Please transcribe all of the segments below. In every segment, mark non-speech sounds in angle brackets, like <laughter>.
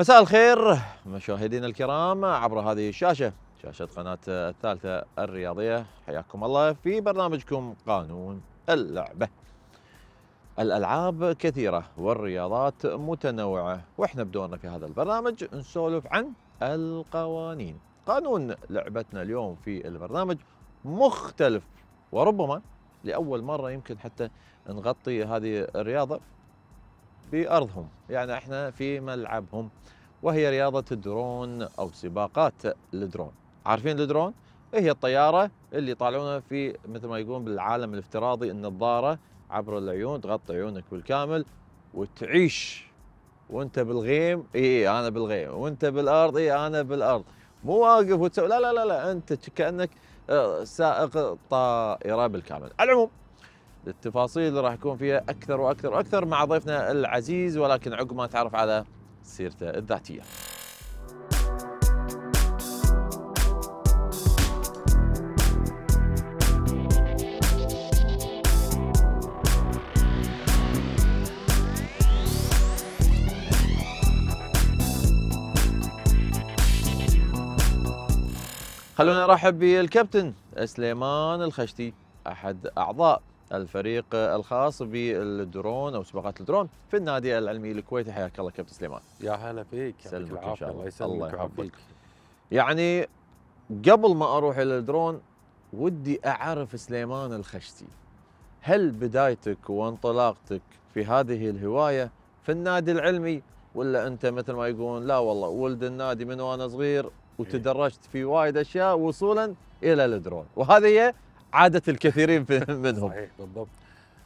مساء الخير مشاهدينا الكرام عبر هذه الشاشه شاشه قناه الثالثه الرياضيه حياكم الله في برنامجكم قانون اللعبه. الالعاب كثيره والرياضات متنوعه واحنا بدورنا في هذا البرنامج نسولف عن القوانين. قانون لعبتنا اليوم في البرنامج مختلف وربما لاول مره يمكن حتى نغطي هذه الرياضه بارضهم يعني احنا في ملعبهم وهي رياضة الدرون أو سباقات الدرون عارفين الدرون؟ هي الطيارة اللي يطالعونها في مثل ما يقولون بالعالم الافتراضي النظارة عبر العيون تغطي عيونك بالكامل وتعيش وانت بالغيم اي انا بالغيم وانت بالارض اي انا بالارض مو واقف وتسوي لا لا لا لا انت كانك آه، سائق طائره بالكامل على العموم التفاصيل راح يكون فيها اكثر واكثر واكثر مع ضيفنا العزيز ولكن عقب ما تعرف على سيرته الذاتيه خلونا نرحب بالكابتن سليمان الخشتي احد اعضاء الفريق الخاص بالدرون او سباقات الدرون في النادي العلمي الكويتي حياك الله كابتن سليمان يا هلا فيك سلمك ان شاء الله الله يحفظك يعني قبل ما اروح الى الدرون ودي اعرف سليمان الخشتي هل بدايتك وانطلاقتك في هذه الهوايه في النادي العلمي ولا انت مثل ما يقولون لا والله ولد النادي من وانا صغير إيه. وتدرجت في وايد اشياء وصولا الى الدرون وهذه هي عادة الكثيرين منهم صحيح بالضبط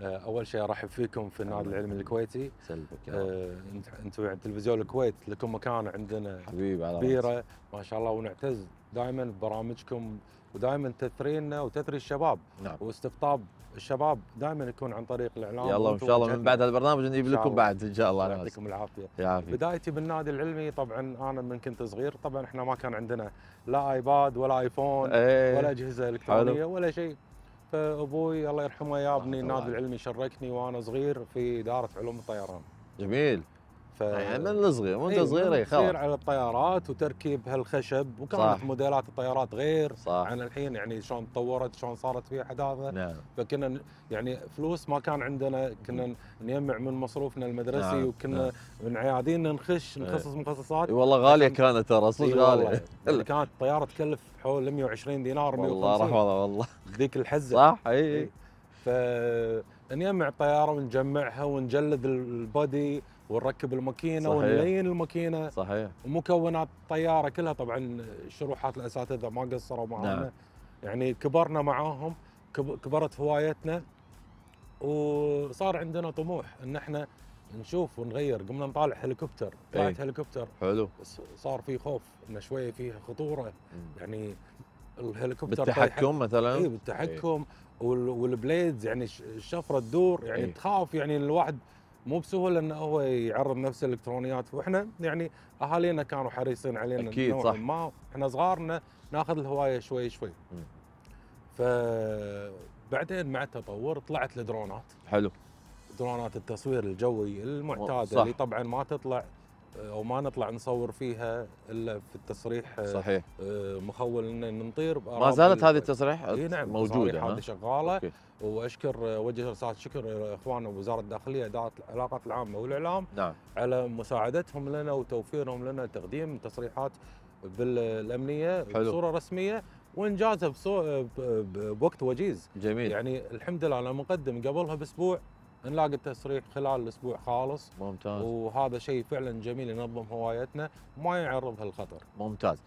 آه، اول شيء ارحب فيكم في النادي العلمي الكويتي سلمك آه انتم يعني تلفزيون الكويت لكم مكان عندنا حبيبي كبيره ما شاء الله ونعتز دائما ببرامجكم ودائما تثرينا وتثري الشباب نعم. واستقطاب الشباب دائما يكون عن طريق الاعلام يلا ان شاء الله من بعد البرنامج نجيب لكم بعد ان شاء الله يعطيكم العافيه بدايتي بالنادي العلمي طبعا انا من كنت صغير طبعا احنا ما كان عندنا لا ايباد ولا ايفون ايه ولا اجهزه الكترونيه حلو. ولا شيء فابوي الله يرحمه ابني النادي العلمي شركني وانا صغير في اداره علوم الطيران. جميل. ف... يعني من صغير وانت إيه، صغير يخاف على الطيارات وتركيب هالخشب وكانت صح. موديلات الطيارات غير صح. عن الحين يعني شلون تطورت شلون صارت فيها حداثه نعم. فكنا يعني فلوس ما كان عندنا كنا نجمع من مصروفنا المدرسي نعم. وكنا نعم. من عياديننا نخش إيه. نخصص مخصصات والله غاليه كانت ترى صدق غاليه <laughs> يعني كانت الطياره تكلف حول 120 دينار والله رحمه والله ذيك الحزه صح اي ف نجمع الطياره ونجمعها ونجلد البادي ونركب الماكينه ونلين الماكينه صحيح ومكونات الطياره كلها طبعا شروحات الاساتذه ما قصروا معنا نعم. يعني كبرنا معاهم كبرت هوايتنا وصار عندنا طموح ان احنا نشوف ونغير قمنا نطالع هليكوبتر طلعت إيه. هليكوبتر حلو صار في خوف انه شويه فيه خطوره يعني الهليكوبتر بالتحكم مثلا اي بالتحكم إيه. والبليدز يعني الشفره تدور يعني إيه. تخاف يعني الواحد مو بسهوله انه هو يعرض نفسه الالكترونيات واحنا يعني اهالينا كانوا حريصين علينا اكيد صح ما احنا صغارنا ناخذ الهوايه شوي شوي م. فبعدين مع التطور طلعت الدرونات حلو درونات التصوير الجوي المعتاده صح. اللي طبعا ما تطلع وما نطلع نصور فيها الا في التصريح آه، صحيح آه، مخول ان نطير ما زالت هذه التصريح اي نعم موجوده هذه شغاله أوكي. واشكر آه، وجه رساله شكر اخواننا بوزاره الداخليه اداره العلاقات العامه والاعلام نعم. على مساعدتهم لنا وتوفيرهم لنا تقديم تصريحات بالامنيه حلو. بصوره رسميه وانجازها بوقت وجيز جميل يعني الحمد لله انا مقدم قبلها باسبوع نلاقي التسريح خلال الاسبوع خالص ممتاز وهذا شيء فعلا جميل ينظم هوايتنا وما يعرضها الخطر ممتاز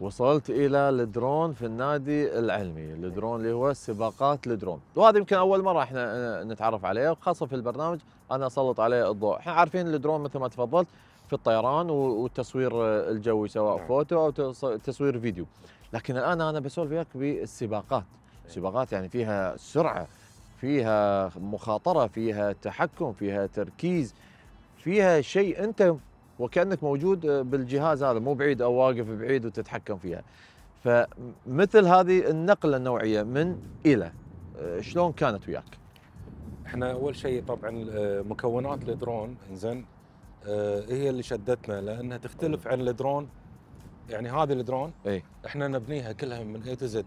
وصلت الى الدرون في النادي العلمي الدرون اللي هو سباقات الدرون وهذا يمكن اول مره احنا نتعرف عليه وخاصه في البرنامج انا اسلط عليه الضوء احنا عارفين الدرون مثل ما تفضلت في الطيران والتصوير الجوي سواء نعم. فوتو او تصوير فيديو لكن الان انا بسولف وياك بالسباقات إيه. سباقات يعني فيها سرعه فيها مخاطرة فيها تحكم فيها تركيز فيها شيء أنت وكأنك موجود آه، بالجهاز هذا مو بعيد أو واقف بعيد وتتحكم فيها فمثل هذه النقلة النوعية من إلى آه، شلون كانت وياك؟ احنا اول شيء طبعا آه، مكونات الدرون زين هي اللي شدتنا لانها تختلف عن الدرون يعني هذه الدرون ايه؟ احنا نبنيها كلها من اي تو زد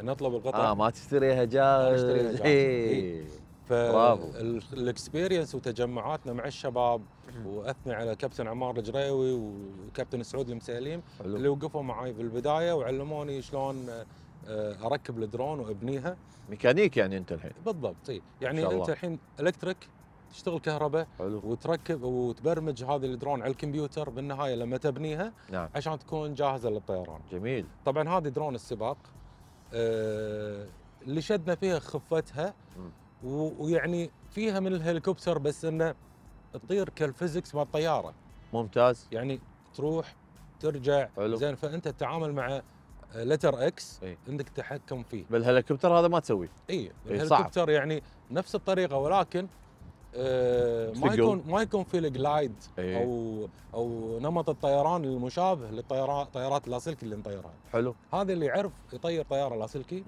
يعني نطلب القطع اه ما تشتريها جاهز اي جاهز إيه. إيه. فالاكسبيرينس وتجمعاتنا مع الشباب واثني على كابتن عمار الجريوي وكابتن سعود المساليم اللي وقفوا معي بالبدايه وعلموني شلون آه، اركب الدرون وابنيها ميكانيك يعني انت الحين بالضبط اي يعني انت الحين الكتريك تشتغل كهرباء حلو. وتركب وتبرمج هذه الدرون على الكمبيوتر بالنهايه لما تبنيها نعم. عشان تكون جاهزه للطيران جميل طبعا هذه درون السباق آه، اللي شدنا فيها خفتها ويعني فيها من الهليكوبتر بس انه تطير كالفيزكس مال الطياره ممتاز يعني تروح ترجع حلو. زين فانت تتعامل مع لتر اكس إيه؟ عندك تحكم فيه بالهليكوبتر هذا ما تسوي اي إيه، الهليكوبتر إيه يعني نفس الطريقه ولكن آه، ما يكون ما يكون في الجلايد إيه. او او نمط الطيران المشابه للطيارات اللاسلكي اللي نطيرها حلو هذا اللي يعرف يطير طياره لاسلكي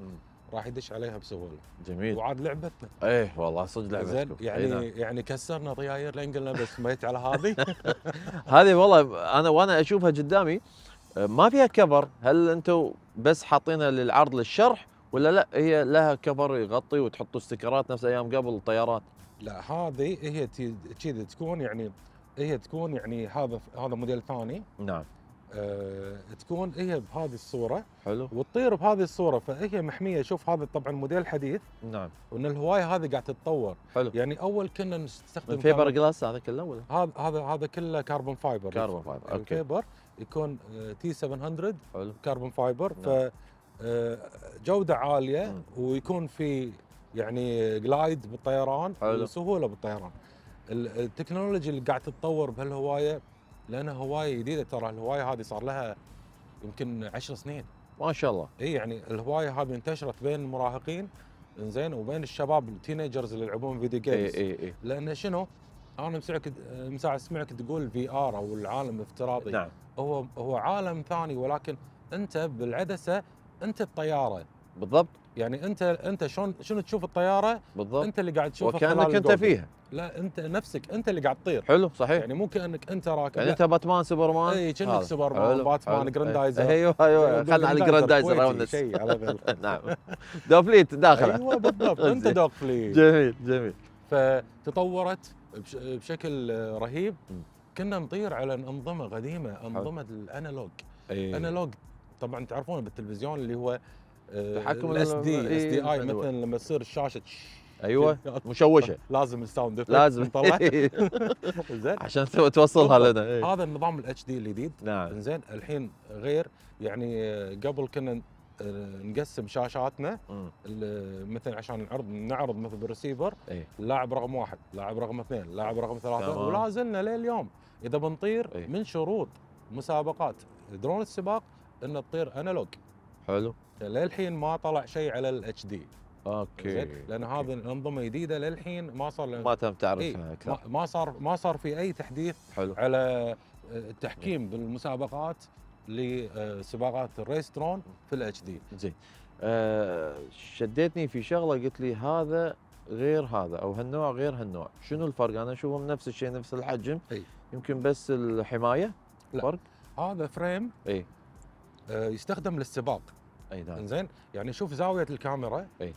راح يدش عليها بسهوله جميل وعاد لعبتنا ايه والله صدق لعبتنا إيه، يعني نعم. يعني كسرنا طياير لين قلنا بس ميت على هذه <laughs> هذه والله انا وانا اشوفها قدامي آه، ما فيها كفر هل انتم بس حاطينها للعرض للشرح ولا لا هي لها كفر يغطي وتحطوا استكرات نفس ايام قبل الطيارات لا هذه هي تي... تكون يعني هي تكون يعني هذا هذا موديل ثاني نعم أه تكون هي بهذه الصوره حلو وتطير بهذه الصوره فهي محميه شوف هذا طبعا موديل حديث نعم وان الهوايه هذه قاعده تتطور حلو يعني اول كنا نستخدم فيبر جلاس هذا كله ولا هذا هذا هذا كله كربون فايبر كربون فايبر اوكي الفيبر يكون تي آه، 700 حلو كربون فايبر نعم. ف آه، جوده عاليه ويكون في يعني جلايد بالطيران حلو. وسهوله بالطيران التكنولوجي اللي قاعد تتطور بهالهوايه لانها هوايه جديده ترى الهوايه هذه صار لها يمكن عشر سنين ما شاء الله اي يعني الهوايه هذه انتشرت بين المراهقين زين وبين الشباب التينيجرز اللي يلعبون فيديو جيمز اي اي اي لان شنو؟ انا مساعك مساعد سمعك تقول في ار او العالم الافتراضي نعم هو هو عالم ثاني ولكن انت بالعدسه انت الطياره بالضبط يعني انت انت شلون شنو تشوف الطياره بالضبط انت اللي قاعد تشوفها وكانك انت فيها لا انت نفسك انت اللي قاعد تطير حلو صحيح يعني مو كانك انت راكب يعني انت باتمان سوبرمان اي كانك سوبرمان باتمان جراندايزر أيوه،, ايوه ايوه خلنا على الجراندايزر <laughs> نعم دوفليت داخله ايوه بالضبط <laughs> انت دوفليت جميل جميل فتطورت بشكل رهيب كنا نطير على انظمه قديمه انظمه الانالوج إيه. انالوج طبعا تعرفون بالتلفزيون اللي هو تحكم الاس دي اس دي اي مثلا لما تصير الشاشه ايوه مشوشه <laughs> لازم الساوند افكت لازم نطلع <laughs> <laughs> زين عشان توصلها لنا إيه. هذا النظام الاتش دي الجديد نعم زين الحين غير يعني قبل كنا نقسم شاشاتنا مثلا عشان نعرض نعرض مثلا بالرسيفر ايه؟ لاعب رقم واحد، لاعب رقم اثنين، لاعب رقم ثلاثه ولا زلنا لليوم اذا بنطير ايه؟ من شروط مسابقات درون السباق ان تطير انالوج حلو للحين ما طلع شيء على الاتش دي اوكي لان هذه الانظمه جديده للحين ما صار ما تم تعرفها إيه؟ اكثر ما صار ما صار في اي تحديث حلو. على آه، التحكيم بالمسابقات لسباقات آه، الريس في الاتش دي زين أه شدتني في شغله قلت لي هذا غير هذا او هالنوع غير هالنوع شنو الفرق انا اشوفهم نفس الشيء نفس الحجم أي. يمكن بس الحمايه لا. فرق هذا فريم اي آه، يستخدم للسباق اي نعم زين يعني شوف زاويه الكاميرا اي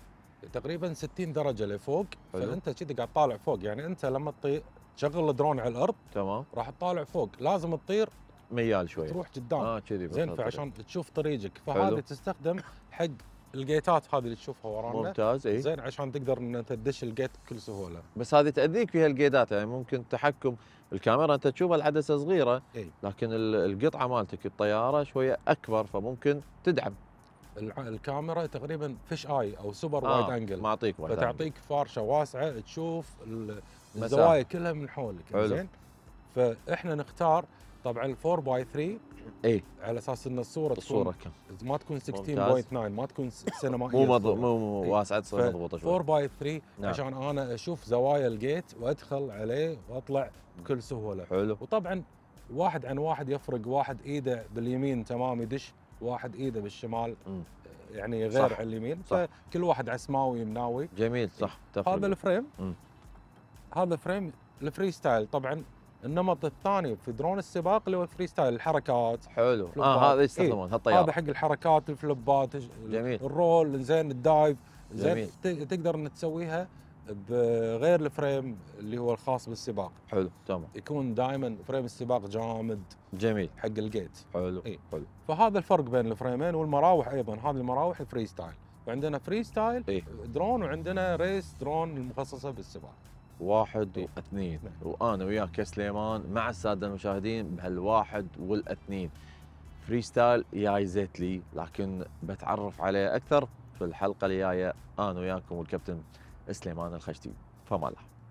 تقريبا 60 درجه لفوق حلو. فانت كذا قاعد طالع فوق يعني انت لما تطير تشغل الدرون على الارض تمام راح تطالع فوق لازم تطير ميال شوي تروح قدام اه كذي زين فعشان تشوف طريقك فهذه تستخدم حق الجيتات هذه اللي تشوفها ورانا ممتاز اي زين عشان تقدر ان انت تدش الجيت بكل سهوله بس هذه تاذيك فيها الجيتات يعني ممكن تحكم الكاميرا انت تشوفها العدسه صغيره أي. لكن القطعه مالتك الطياره شويه اكبر فممكن تدعم الكاميرا تقريبا فيش اي او سوبر آه وايد انجل معطيك وايد فتعطيك فرشه واسعه تشوف الزوايا كلها من حولك زين فاحنا نختار طبعا 4 باي 3 اي على اساس ان الصوره الصوره تكون كم ما تكون 16.9 ما تكون سينما <laughs> مو مضبوط مو, مو إيه. واسعه تصير مضبوطه شوي 4 باي 3 عشان انا اشوف زوايا الجيت وادخل عليه واطلع بكل سهوله حلو وطبعا واحد عن واحد يفرق واحد ايده باليمين تمام يدش واحد ايده بالشمال م. يعني غير صح. على اليمين صح. فكل واحد عسماوي مناوي جميل صح هذا الفريم هذا الفريم الفري ستايل طبعا النمط الثاني في درون السباق اللي هو الفري ستايل الحركات حلو اه هذا يستخدمون إيه، هالطيارة هذا حق الحركات الفلوبات جميل الرول زين الدايف زين تقدر انك تسويها بغير الفريم اللي هو الخاص بالسباق حلو تمام يكون دائما فريم السباق جامد جميل حق الجيت حلو اي حلو فهذا الفرق بين الفريمين والمراوح ايضا هذه المراوح فري ستايل وعندنا فري ستايل إيه؟ درون وعندنا ريس درون المخصصه بالسباق واحد إيه. واثنين وانا وياك يا سليمان مع الساده المشاهدين بهالواحد والاثنين فري ستايل جاي زيت لي لكن بتعرف عليه اكثر في الحلقه الجايه انا وياكم والكابتن سليمان الخشتي فما الله